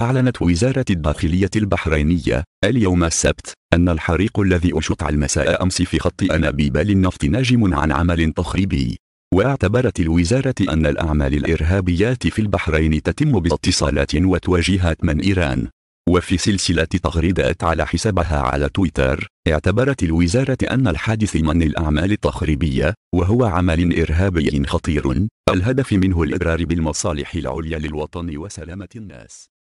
أعلنت وزارة الداخلية البحرينية اليوم السبت أن الحريق الذي أشطع المساء أمس في خط أنابيب للنفط ناجم عن عمل تخريبي واعتبرت الوزارة أن الأعمال الإرهابيات في البحرين تتم باتصالات وتواجهات من إيران وفي سلسلة تغريدات على حسابها على تويتر اعتبرت الوزارة أن الحادث من الأعمال التخريبية وهو عمل إرهابي خطير الهدف منه الإضرار بالمصالح العليا للوطن وسلامة الناس